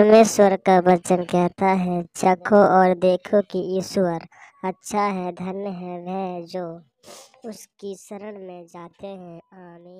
परमेश्वर का वचन कहता है चखो और देखो कि ईश्वर अच्छा है धन्य है वह जो उसकी शरण में जाते हैं आने